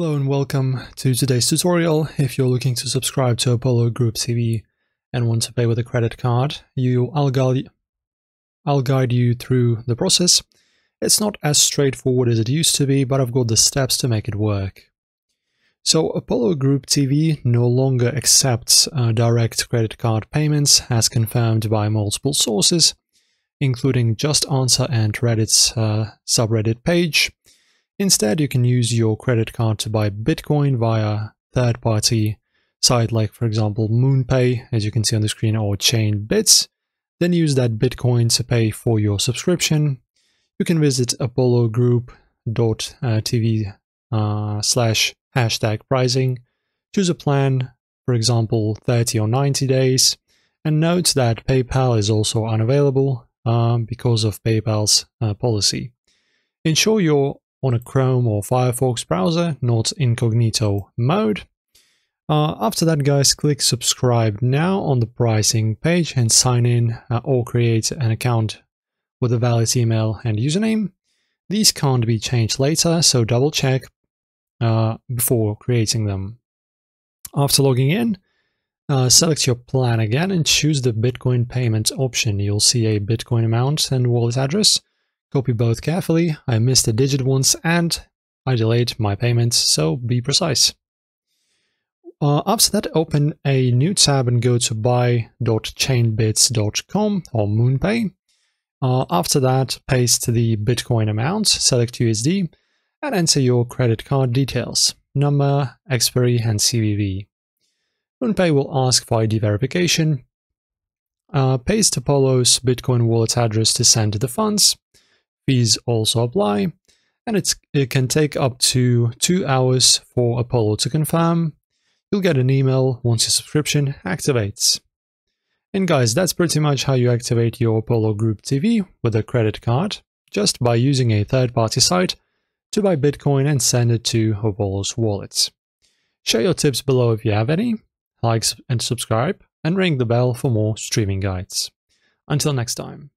Hello and welcome to today's tutorial. If you're looking to subscribe to Apollo Group TV and want to pay with a credit card, you, I'll, guide, I'll guide you through the process. It's not as straightforward as it used to be, but I've got the steps to make it work. So Apollo Group TV no longer accepts uh, direct credit card payments as confirmed by multiple sources, including Just Answer and Reddit's uh, subreddit page Instead, you can use your credit card to buy Bitcoin via third party site like for example MoonPay as you can see on the screen or Chainbits. Then use that Bitcoin to pay for your subscription. You can visit apollogroup.tv uh, slash hashtag pricing. Choose a plan, for example 30 or 90 days. And note that PayPal is also unavailable um, because of PayPal's uh, policy. Ensure your on a Chrome or Firefox browser, not incognito mode. Uh, after that, guys, click subscribe now on the pricing page and sign in uh, or create an account with a valid email and username. These can't be changed later, so double check uh, before creating them. After logging in, uh, select your plan again and choose the Bitcoin payment option. You'll see a Bitcoin amount and wallet address. Copy both carefully, I missed a digit once and I delayed my payments, so be precise. Uh, after that, open a new tab and go to buy.chainbits.com or MoonPay. Uh, after that, paste the Bitcoin amount, select USD, and enter your credit card details, number, expiry, and CVV. MoonPay will ask for ID verification. Uh, paste Apollo's Bitcoin wallet address to send the funds. Fees also apply, and it can take up to two hours for Apollo to confirm. You'll get an email once your subscription activates. And guys, that's pretty much how you activate your Apollo Group TV with a credit card, just by using a third-party site to buy Bitcoin and send it to Apollo's wallet. Share your tips below if you have any, like and subscribe, and ring the bell for more streaming guides. Until next time.